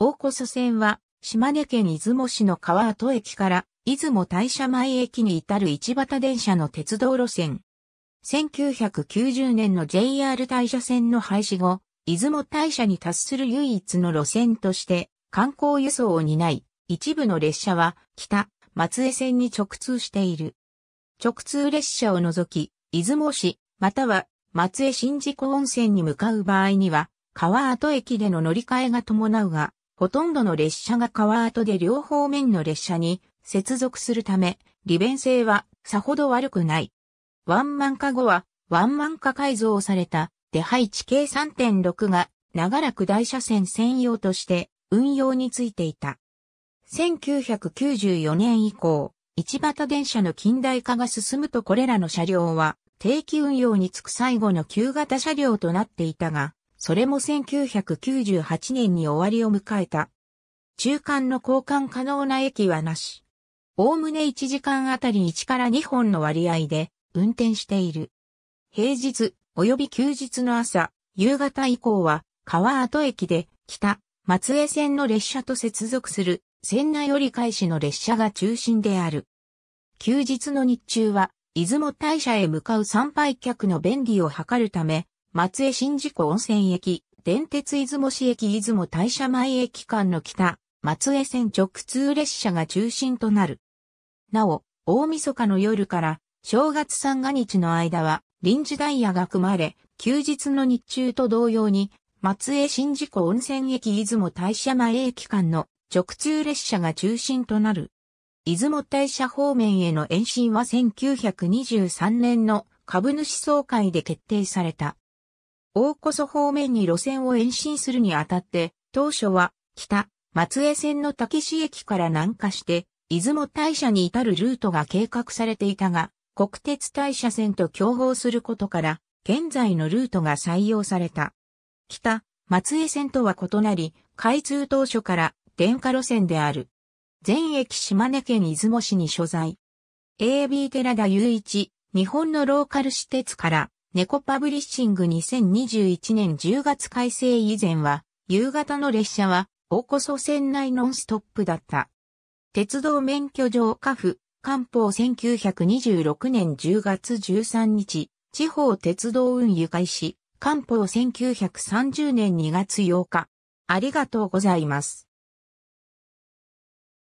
大こ祖線は、島根県出雲市の川跡駅から出雲大社前駅に至る一畑電車の鉄道路線。1990年の JR 大社線の廃止後、出雲大社に達する唯一の路線として観光輸送を担い、一部の列車は北松江線に直通している。直通列車を除き、出雲市、または松江新宿温泉に向かう場合には、川跡駅での乗り換えが伴うが、ほとんどの列車が川跡で両方面の列車に接続するため、利便性はさほど悪くない。ワンマン化後は、ワンマン化改造された、ハイチ k 3.6が、長らく大車線専用として運用についていた。1994年以降、一畑電車の近代化が進むとこれらの車両は定期運用につく最後の旧型車両となっていたが、それも1998年に終わりを迎えた。中間の交換可能な駅はなし。おおむね1時間あたり1から2本の割合で運転している。平日及び休日の朝、夕方以降は川跡駅で北松江線の列車と接続する線内折り返しの列車が中心である。休日の日中は出雲大社へ向かう参拝客の便利を図るため松江新宿温泉駅、電鉄出雲市駅出雲大社前駅間の北、松江線直通列車が中心となる。なお、大晦日の夜から正月三が日の間は臨時ダイヤが組まれ、休日の日中と同様に、松江新宿温泉駅出雲大社前駅間の直通列車が中心となる。出雲大社方面への延伸は1923年の株主総会で決定された。大こそ方面に路線を延伸するにあたって、当初は北、松江線の竹市駅から南下して、出雲大社に至るルートが計画されていたが、国鉄大社線と競合することから、現在のルートが採用された。北、松江線とは異なり、開通当初から電化路線である。全駅島根県出雲市に所在。AB 寺田雄一、日本のローカル私鉄から猫パブリッシング2021年10月改正以前は、夕方の列車は、大こそ線内ノンストップだった。鉄道免許上下府、官報1926年10月13日、地方鉄道運輸開始、官報1930年2月8日。ありがとうございます。